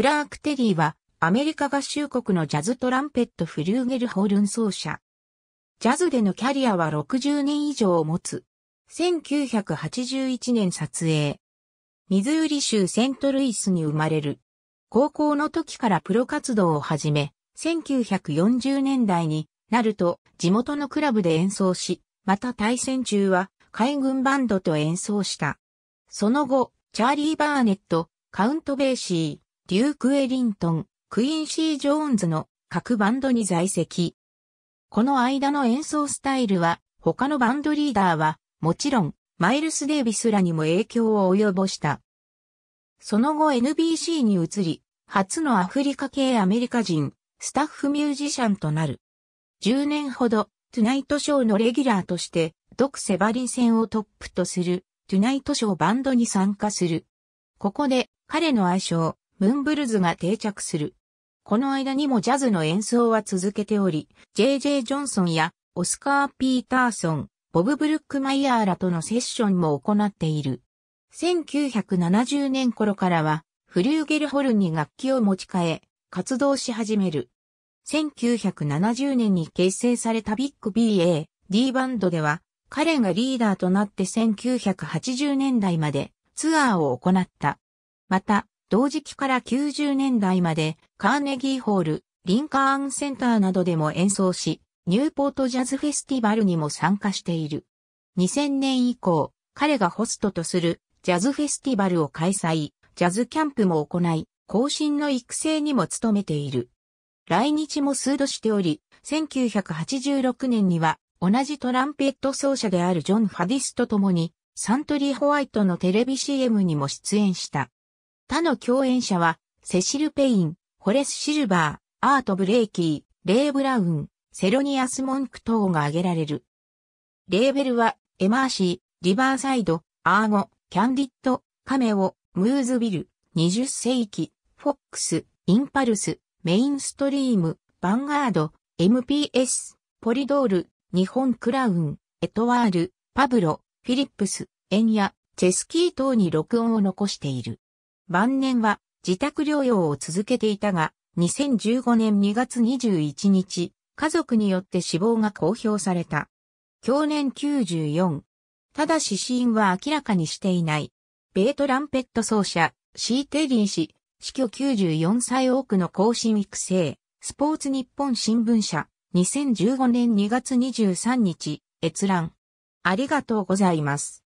クラーク・テリーは、アメリカ合衆国のジャズトランペット・フリューゲルホルン奏者。ジャズでのキャリアは60年以上を持つ。1981年撮影。ミズーリ州セントルイスに生まれる。高校の時からプロ活動を始め、1940年代になると地元のクラブで演奏し、また対戦中は海軍バンドと演奏した。その後、チャーリー・バーネット、カウント・ベーシー、デューク・エリントン、クイーンシー・ジョーンズの各バンドに在籍。この間の演奏スタイルは、他のバンドリーダーは、もちろん、マイルス・デイビスらにも影響を及ぼした。その後 NBC に移り、初のアフリカ系アメリカ人、スタッフミュージシャンとなる。10年ほど、トゥナイトショーのレギュラーとして、ドク・セバリン戦をトップとする、トゥナイトショーバンドに参加する。ここで、彼の愛称、ムンブルズが定着する。この間にもジャズの演奏は続けており、J.J. ジョンソンやオスカー・ピーターソン、ボブ・ブルックマイヤーらとのセッションも行っている。1970年頃からは、フリューゲルホルンに楽器を持ち替え、活動し始める。1970年に結成されたビッグ BA、D バンドでは、彼がリーダーとなって1980年代までツアーを行った。また、同時期から90年代までカーネギーホール、リンカーンセンターなどでも演奏し、ニューポートジャズフェスティバルにも参加している。2000年以降、彼がホストとするジャズフェスティバルを開催、ジャズキャンプも行い、後進の育成にも努めている。来日も数度しており、1986年には同じトランペット奏者であるジョン・ファディスと共にサントリーホワイトのテレビ CM にも出演した。他の共演者は、セシル・ペイン、ホレス・シルバー、アート・ブレイキー、レイ・ブラウン、セロニアス・モンク等が挙げられる。レーベルは、エマーシー、リバーサイド、アーゴ、キャンディット、カメオ、ムーズビル、20世紀、フォックス、インパルス、メインストリーム、ヴァンガード、MPS、ポリドール、日本クラウン、エトワール、パブロ、フィリップス、エンヤ、チェスキー等に録音を残している。晩年は自宅療養を続けていたが、2015年2月21日、家族によって死亡が公表された。去年94。ただし死因は明らかにしていない。ベートランペット奏者、シーテリン氏、死去94歳多くの更新育成、スポーツ日本新聞社、2015年2月23日、閲覧。ありがとうございます。